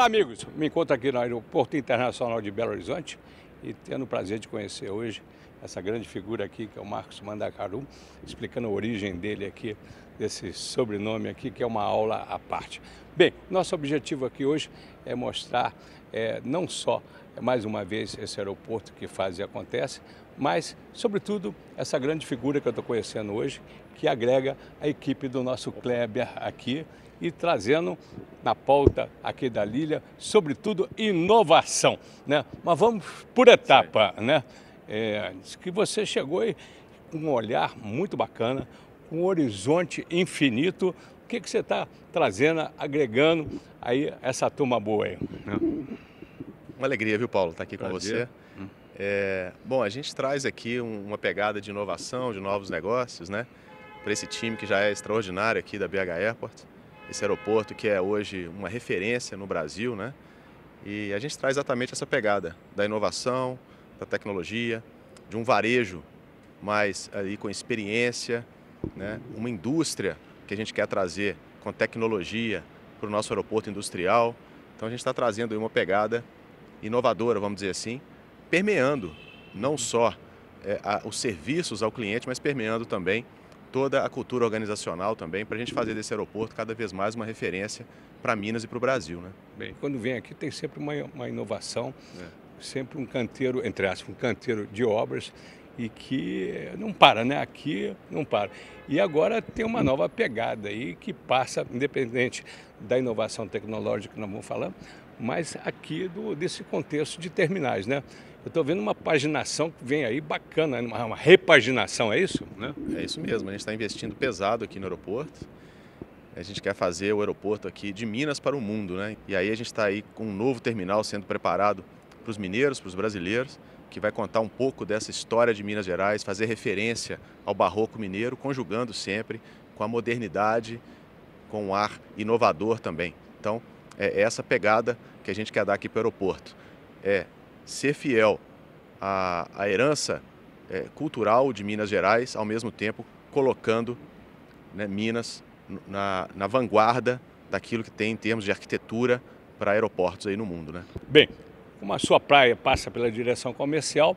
Olá, amigos. Me encontro aqui no Aeroporto Internacional de Belo Horizonte e tendo o prazer de conhecer hoje essa grande figura aqui, que é o Marcos Mandacaru, explicando a origem dele aqui, desse sobrenome aqui, que é uma aula à parte. Bem, nosso objetivo aqui hoje é mostrar é, não só, é mais uma vez, esse aeroporto que faz e acontece, mas, sobretudo, essa grande figura que eu estou conhecendo hoje, que agrega a equipe do nosso Kleber aqui e trazendo na pauta aqui da Lilia, sobretudo, inovação. Né? Mas vamos por etapa. Né? É, diz que você chegou aí com um olhar muito bacana, com um horizonte infinito. O que, que você está trazendo, agregando aí essa turma boa aí? Né? Uma alegria, viu, Paulo, estar tá aqui Prazer. com você. É, bom, a gente traz aqui uma pegada de inovação, de novos negócios, né? Para esse time que já é extraordinário aqui da BH Airport, esse aeroporto que é hoje uma referência no Brasil, né? E a gente traz exatamente essa pegada da inovação, da tecnologia, de um varejo mais ali com experiência, né? Uma indústria que a gente quer trazer com tecnologia para o nosso aeroporto industrial. Então a gente está trazendo uma pegada inovadora, vamos dizer assim, permeando não uhum. só é, a, os serviços ao cliente, mas permeando também toda a cultura organizacional também, para a gente fazer desse aeroporto cada vez mais uma referência para Minas e para o Brasil. Né? Bem, quando vem aqui tem sempre uma, uma inovação, é. sempre um canteiro, entre aspas, um canteiro de obras e que não para, né? Aqui não para. E agora tem uma nova pegada aí que passa, independente da inovação tecnológica que nós vamos falar, mas aqui do, desse contexto de terminais, né? Eu estou vendo uma paginação que vem aí bacana, né? uma, uma repaginação, é isso? Né? É isso mesmo, a gente está investindo pesado aqui no aeroporto. A gente quer fazer o aeroporto aqui de Minas para o mundo, né? E aí a gente está aí com um novo terminal sendo preparado para os mineiros, para os brasileiros, que vai contar um pouco dessa história de Minas Gerais, fazer referência ao barroco mineiro, conjugando sempre com a modernidade, com o um ar inovador também. Então, é essa pegada que a gente quer dar aqui para o aeroporto. É ser fiel à, à herança é, cultural de Minas Gerais, ao mesmo tempo colocando né, Minas na, na vanguarda daquilo que tem em termos de arquitetura para aeroportos aí no mundo. Né? Bem, como a sua praia passa pela direção comercial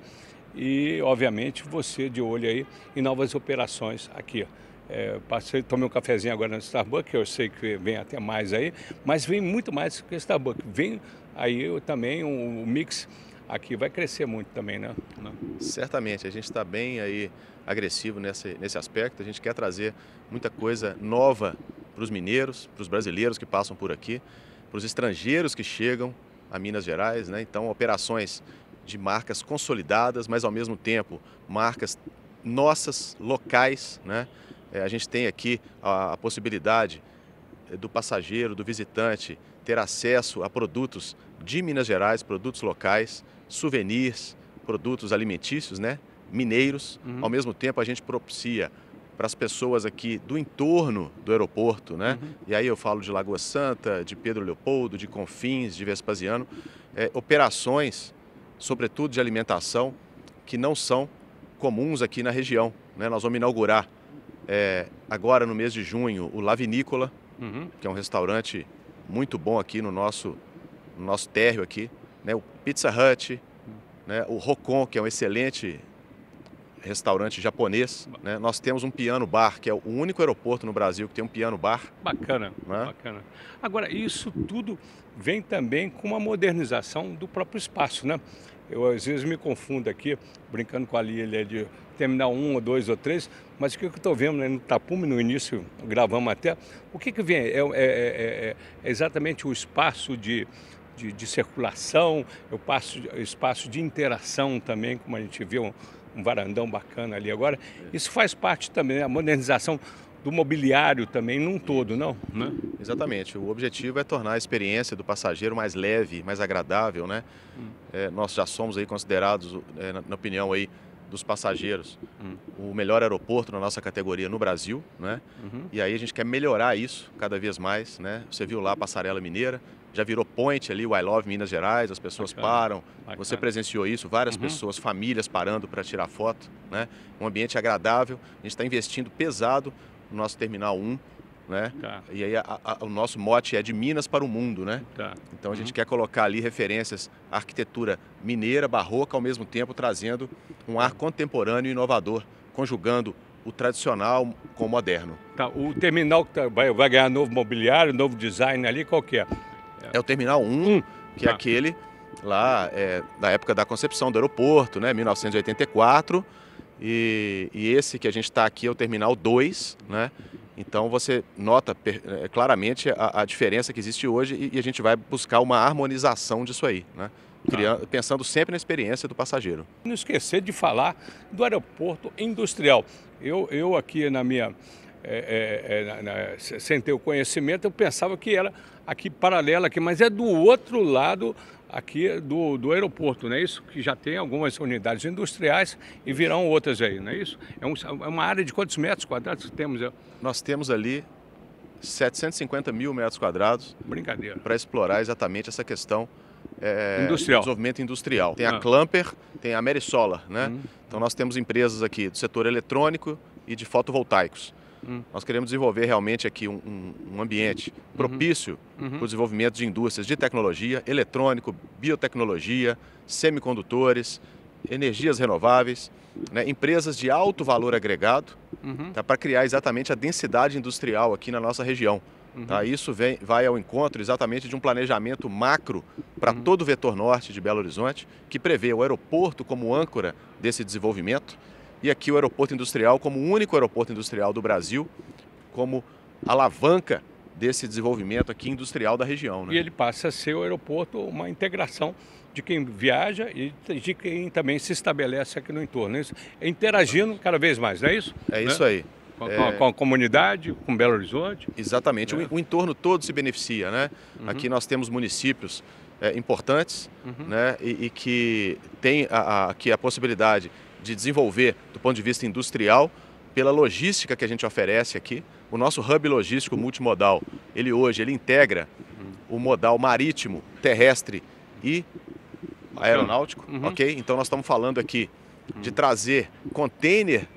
e, obviamente, você de olho aí em novas operações aqui. É, passei, tomei um cafezinho agora no Starbucks, eu sei que vem até mais aí, mas vem muito mais que o Starbucks. Vem aí eu, também o um, um mix aqui vai crescer muito também, né? né? Certamente, a gente está bem aí agressivo nesse, nesse aspecto, a gente quer trazer muita coisa nova para os mineiros, para os brasileiros que passam por aqui, para os estrangeiros que chegam a Minas Gerais, né? Então, operações de marcas consolidadas, mas ao mesmo tempo marcas nossas, locais, né? É, a gente tem aqui a, a possibilidade é, do passageiro, do visitante, ter acesso a produtos de Minas Gerais, produtos locais, souvenirs, produtos alimentícios, né? mineiros. Uhum. Ao mesmo tempo, a gente propicia para as pessoas aqui do entorno do aeroporto, né? Uhum. E aí eu falo de Lagoa Santa, de Pedro Leopoldo, de Confins, de Vespasiano, é, operações, sobretudo de alimentação, que não são comuns aqui na região. Né? Nós vamos inaugurar é, agora, no mês de junho, o Lavinícola, uhum. que é um restaurante muito bom aqui no nosso, no nosso térreo aqui. Né? O Pizza Hut, uhum. né? o Rokon, que é um excelente restaurante japonês. Né? Nós temos um piano bar, que é o único aeroporto no Brasil que tem um piano bar. Bacana, né? bacana. Agora, isso tudo vem também com uma modernização do próprio espaço, né? Eu às vezes me confundo aqui, brincando com a Lia, ele é de terminar um ou dois ou três, mas o que eu estou vendo né, no tapume, no início gravamos até, o que, que vem? É, é, é exatamente o espaço de, de, de circulação, o espaço de interação também, como a gente viu, um, um varandão bacana ali agora. Isso faz parte também, né, a modernização do mobiliário também num todo, não? Né? Exatamente. O objetivo é tornar a experiência do passageiro mais leve, mais agradável, né? Hum. É, nós já somos aí considerados, é, na, na opinião aí dos passageiros uhum. o melhor aeroporto na nossa categoria no Brasil, né? Uhum. E aí a gente quer melhorar isso cada vez mais, né? Você viu lá a Passarela Mineira, já virou ponte ali, o I Love Minas Gerais, as pessoas Bacana. param. Bacana. Você presenciou isso, várias uhum. pessoas, famílias parando para tirar foto, né? Um ambiente agradável. A gente está investindo pesado no nosso Terminal 1 né? Tá. E aí a, a, o nosso mote é de Minas para o mundo, né? Tá. Então a gente uhum. quer colocar ali referências à arquitetura mineira, barroca, ao mesmo tempo trazendo um ar contemporâneo e inovador, conjugando o tradicional com o moderno. Tá, o terminal que tá, vai, vai ganhar novo mobiliário, novo design ali, qual que é? É o Terminal 1, que é tá. aquele lá é, da época da concepção do aeroporto, né, 1984, e, e esse que a gente está aqui é o Terminal 2, né, então você nota é, claramente a, a diferença que existe hoje e, e, a gente vai buscar uma harmonização disso aí, né? Criando, tá. pensando sempre na experiência do passageiro. Não esquecer de falar do aeroporto industrial. Eu, eu aqui na minha é, é, é sem ter o conhecimento, eu pensava que era aqui paralela aqui, mas é do outro lado aqui do, do aeroporto, não é isso? Que já tem algumas unidades industriais e virão outras aí, não é isso? É, um, é uma área de quantos metros quadrados temos? É? Nós temos ali 750 mil metros quadrados. Brincadeira. Para explorar exatamente essa questão é, industrial. desenvolvimento industrial. Tem a ah. Clamper, tem a Amerisola, né? Hum. Então nós temos empresas aqui do setor eletrônico e de fotovoltaicos. Nós queremos desenvolver realmente aqui um, um, um ambiente uhum. propício uhum. para o desenvolvimento de indústrias de tecnologia, eletrônico, biotecnologia, semicondutores, energias renováveis, né? empresas de alto valor agregado, uhum. tá? para criar exatamente a densidade industrial aqui na nossa região. Uhum. Tá? Isso vem, vai ao encontro exatamente de um planejamento macro para uhum. todo o vetor norte de Belo Horizonte, que prevê o aeroporto como âncora desse desenvolvimento e aqui o aeroporto industrial como o único aeroporto industrial do Brasil, como alavanca desse desenvolvimento aqui industrial da região. Né? E ele passa a ser o aeroporto uma integração de quem viaja e de quem também se estabelece aqui no entorno. Isso, né? é interagindo cada vez mais, não é isso? É né? isso né? aí. Com, é. com, a comunidade, com Belo Horizonte. Exatamente, é. o, entorno todo se beneficia, né? Uhum. Aqui nós temos municípios é, importantes, uhum. né? E, e, que tem aqui a possibilidade de desenvolver do ponto de vista industrial, pela logística que a gente oferece aqui. O nosso hub logístico multimodal, ele hoje ele integra o modal marítimo, terrestre e aeronáutico, uhum. ok? Então nós estamos falando aqui uhum. de trazer container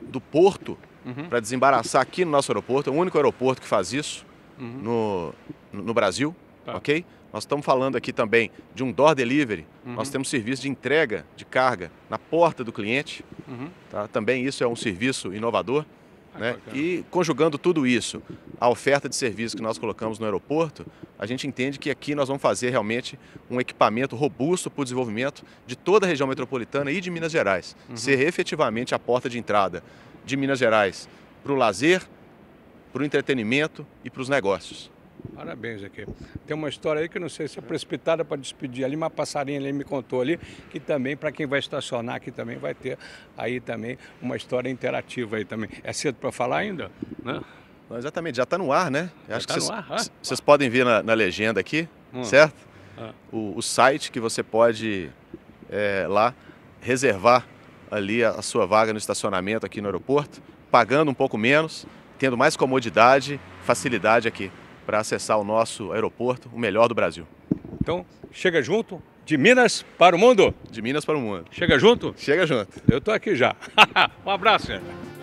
do porto uhum. para desembaraçar aqui no nosso aeroporto, é o único aeroporto que faz isso uhum. no, no Brasil, tá. ok? Nós estamos falando aqui também de um door delivery, uhum. nós temos serviço de entrega de carga na porta do cliente. Uhum. Tá? Também isso é um serviço inovador. Ah, né? E conjugando tudo isso à oferta de serviço que nós colocamos no aeroporto, a gente entende que aqui nós vamos fazer realmente um equipamento robusto para o desenvolvimento de toda a região metropolitana e de Minas Gerais. Uhum. Ser efetivamente a porta de entrada de Minas Gerais para o lazer, para o entretenimento e para os negócios. Parabéns aqui. Tem uma história aí que não sei se é precipitada para despedir ali, uma passarinha ali me contou ali, que também para quem vai estacionar aqui também vai ter aí também uma história interativa aí também. É cedo para falar ainda? Né? Não, exatamente, já está no ar, né? Já Acho tá que vocês, ar, ah? vocês podem ver na, na legenda aqui, hum. certo? Ah. O, o, site que você pode é, lá reservar ali a, a sua vaga no estacionamento aqui no aeroporto, pagando um pouco menos, tendo mais comodidade, facilidade aqui para acessar o nosso aeroporto, o melhor do Brasil. Então, chega junto, de Minas para o mundo. De Minas para o mundo. Chega junto? Chega junto. Eu estou aqui já. um abraço, senhor.